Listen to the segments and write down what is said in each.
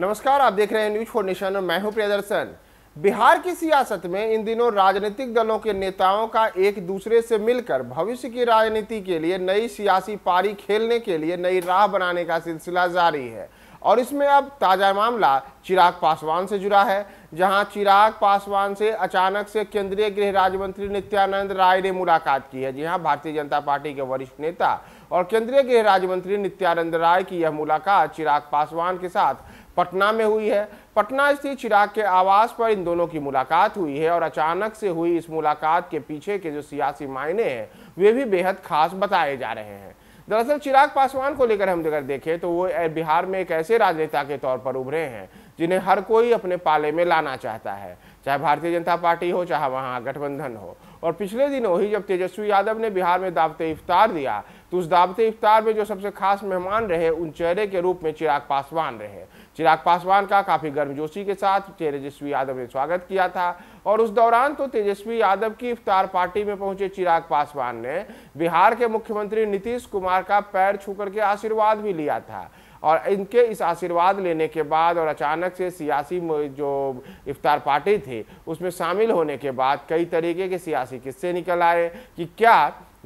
नमस्कार आप देख रहे हैं न्यूज फोर नेशन और मैं हूं प्रियदर्शन बिहार की सियासत में इन दिनों राजनीतिक दलों के नेताओं का एक दूसरे से मिलकर भविष्य की राजनीति के लिए नई सियासी पारी खेलने के लिए नई राह बनाने का सिलसिला जारी है और इसमें अब ताज़ा मामला चिराग पासवान से जुड़ा है जहां चिराग पासवान से अचानक से केंद्रीय गृह राज्य मंत्री नित्यानंद राय ने मुलाकात की है जी भारतीय जनता पार्टी के वरिष्ठ नेता और केंद्रीय गृह राज्य मंत्री नित्यानंद राय की यह मुलाकात चिराग पासवान के साथ पटना में हुई है पटना स्थित चिराग के आवास पर इन दोनों की मुलाकात हुई है और अचानक से हुई इस मुलाकात के पीछे के जो सियासी मायने हैं वे भी बेहद खास बताए जा रहे हैं दरअसल चिराग पासवान को लेकर हम अगर देखें तो वो बिहार में एक ऐसे राजनेता के तौर पर उभरे हैं जिन्हें हर कोई अपने पाले में लाना चाहता है चाहे भारतीय जनता पार्टी हो चाहे वहाँ गठबंधन हो और पिछले दिनों ही जब तेजस्वी यादव ने बिहार में दावते इफ्तार दिया तो उस दावते इफ्तार में जो सबसे खास मेहमान रहे उन चेहरे के रूप में चिराग पासवान रहे चिराग पासवान का काफ़ी गर्मजोशी के साथ तेजस्वी यादव ने स्वागत किया था और उस दौरान तो तेजस्वी यादव की इफ्तार पार्टी में पहुंचे चिराग पासवान ने बिहार के मुख्यमंत्री नीतीश कुमार का पैर छू के आशीर्वाद भी लिया था और इनके इस आशीर्वाद लेने के बाद और अचानक से सियासी जो इफ्तार पार्टी थी उसमें शामिल होने के बाद कई तरीके के सियासी किस्से निकल आए कि क्या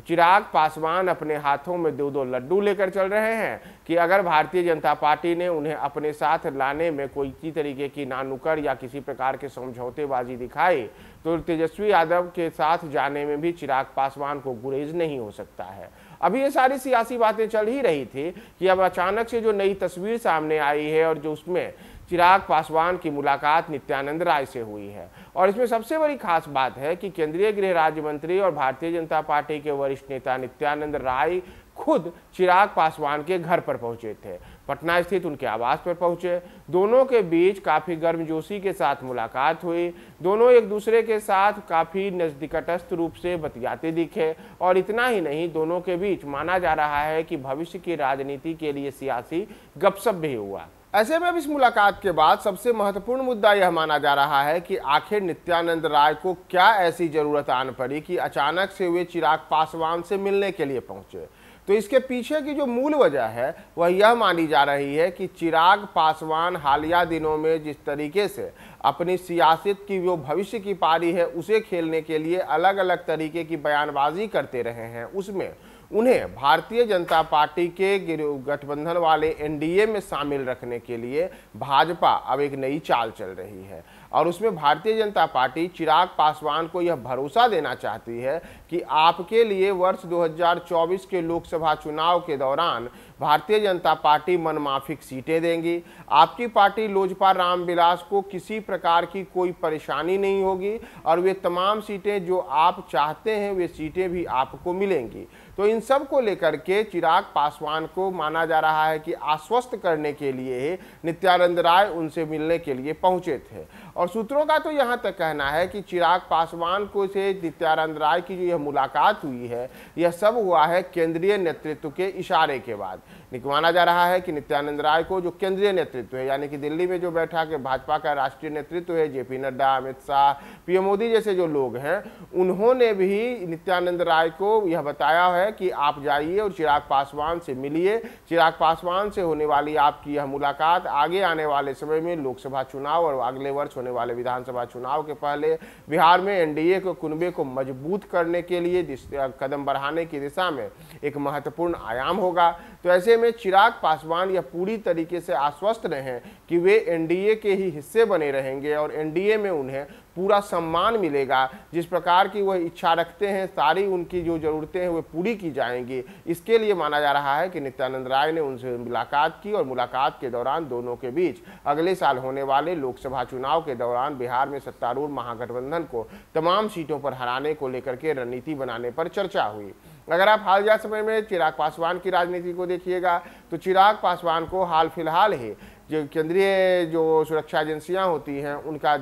चिराग पासवान अपने हाथों में दो दो लड्डू लेकर चल रहे हैं कि अगर भारतीय जनता पार्टी ने उन्हें अपने साथ लाने में कोई किसी तरीके की नानुकर या किसी प्रकार के समझौतेबाजी दिखाई तो तेजस्वी यादव के साथ जाने में भी चिराग पासवान को गुरेज नहीं हो सकता है अभी ये सारी सियासी बातें चल ही रही थी कि अब अचानक से जो नई तस्वीर सामने आई है और जो उसमें चिराग पासवान की मुलाकात नित्यानंद राय से हुई है और इसमें सबसे बड़ी खास बात है कि केंद्रीय गृह राज्य मंत्री और भारतीय जनता पार्टी के वरिष्ठ नेता नित्यानंद राय खुद चिराग पासवान के घर पर पहुंचे थे पटना स्थित उनके आवास पर पहुंचे दोनों के बीच काफ़ी गर्मजोशी के साथ मुलाकात हुई दोनों एक दूसरे के साथ काफ़ी नज़दीकटस्थ रूप से बतियाते दिखे और इतना ही नहीं दोनों के बीच माना जा रहा है कि भविष्य की राजनीति के लिए सियासी गपशप भी हुआ ऐसे में अब इस मुलाकात के बाद सबसे महत्वपूर्ण मुद्दा यह माना जा रहा है कि आखिर नित्यानंद राय को क्या ऐसी जरूरत आन पड़ी कि अचानक से वे चिराग पासवान से मिलने के लिए पहुंचे तो इसके पीछे की जो मूल वजह है वह यह मानी जा रही है कि चिराग पासवान हालिया दिनों में जिस तरीके से अपनी सियासत की जो भविष्य की पारी है उसे खेलने के लिए अलग अलग तरीके की बयानबाजी करते रहे हैं उसमें उन्हें भारतीय जनता पार्टी के गठबंधन वाले एनडीए में शामिल रखने के लिए भाजपा अब एक नई चाल चल रही है और उसमें भारतीय जनता पार्टी चिराग पासवान को यह भरोसा देना चाहती है कि आपके लिए वर्ष 2024 के लोकसभा चुनाव के दौरान भारतीय जनता पार्टी मनमाफिक सीटें देंगी आपकी पार्टी लोजपा रामविलास को किसी प्रकार की कोई परेशानी नहीं होगी और वे तमाम सीटें जो आप चाहते हैं वे सीटें भी आपको मिलेंगी तो इन इन सब को लेकर के चिराग पासवान को माना जा रहा है कि आश्वस्त करने के लिए नित्यानंद राय उनसे मिलने के लिए पहुंचे थे और सूत्रों का तो यहां तक कहना है कि चिराग पासवान को से नित्यानंद राय की जो यह मुलाकात हुई है यह सब हुआ है केंद्रीय नेतृत्व के इशारे के बाद माना जा रहा है कि नित्यानंद राय को जो केंद्रीय नेतृत्व है यानी कि दिल्ली में जो बैठा के भाजपा का राष्ट्रीय नेतृत्व है जेपी नड्डा अमित शाह पीएम मोदी जैसे जो लोग हैं उन्होंने भी नित्यानंद राय को यह बताया है कि जाइए आप जाइए और चिराग पासवान से मिलिए चिराग पासवान से होने वाली आपकी यह मुलाकात आगे आने वाले समय में लोकसभा चुनाव और अगले वर्ष होने वाले विधानसभा चुनाव के पहले बिहार में एनडीए के कुनबे को मजबूत करने के लिए कदम बढ़ाने की दिशा में एक महत्वपूर्ण आयाम होगा तो ऐसे में चिराग पासवान यह पूरी तरीके से आश्वस्त रहे कि वे एनडीए के ही हिस्से बने रहेंगे और एनडीए में उन्हें पूरा सम्मान मिलेगा जिस प्रकार की वह इच्छा रखते हैं सारी उनकी जो ज़रूरतें हैं वे पूरी की जाएंगी इसके लिए माना जा रहा है कि नित्यानंद राय ने उनसे मुलाकात की और मुलाकात के दौरान दोनों के बीच अगले साल होने वाले लोकसभा चुनाव के दौरान बिहार में सत्तारूढ़ महागठबंधन को तमाम सीटों पर हराने को लेकर के रणनीति बनाने पर चर्चा हुई अगर आप हालिया समय में चिराग पासवान की राजनीति को देखिएगा तो चिराग पासवान को हाल फिलहाल ही जो केंद्रीय जो सुरक्षा एजेंसियां होती हैं उनका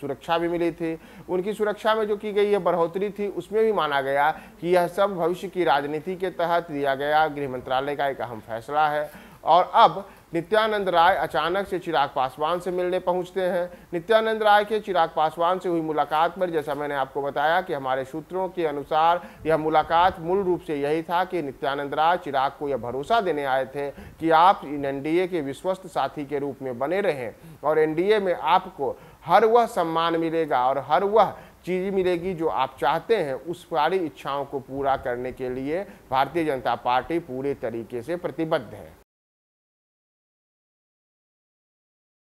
सुरक्षा भी मिली थी उनकी सुरक्षा में जो की गई है बढ़ोतरी थी उसमें भी माना गया कि यह सब भविष्य की राजनीति के तहत दिया गया गृह मंत्रालय का एक अहम फैसला है और अब नित्यानंद राय अचानक से चिराग पासवान से मिलने पहुंचते हैं नित्यानंद राय के चिराग पासवान से हुई मुलाकात पर जैसा मैंने आपको बताया कि हमारे सूत्रों के अनुसार यह मुलाकात मूल रूप से यही था कि नित्यानंद राय चिराग को यह भरोसा देने आए थे कि आप इन एनडीए के विश्वस्त साथी के रूप में बने रहें और एन में आपको हर वह सम्मान मिलेगा और हर वह चीज़ मिलेगी जो आप चाहते हैं उस सारी इच्छाओं को पूरा करने के लिए भारतीय जनता पार्टी पूरे तरीके से प्रतिबद्ध है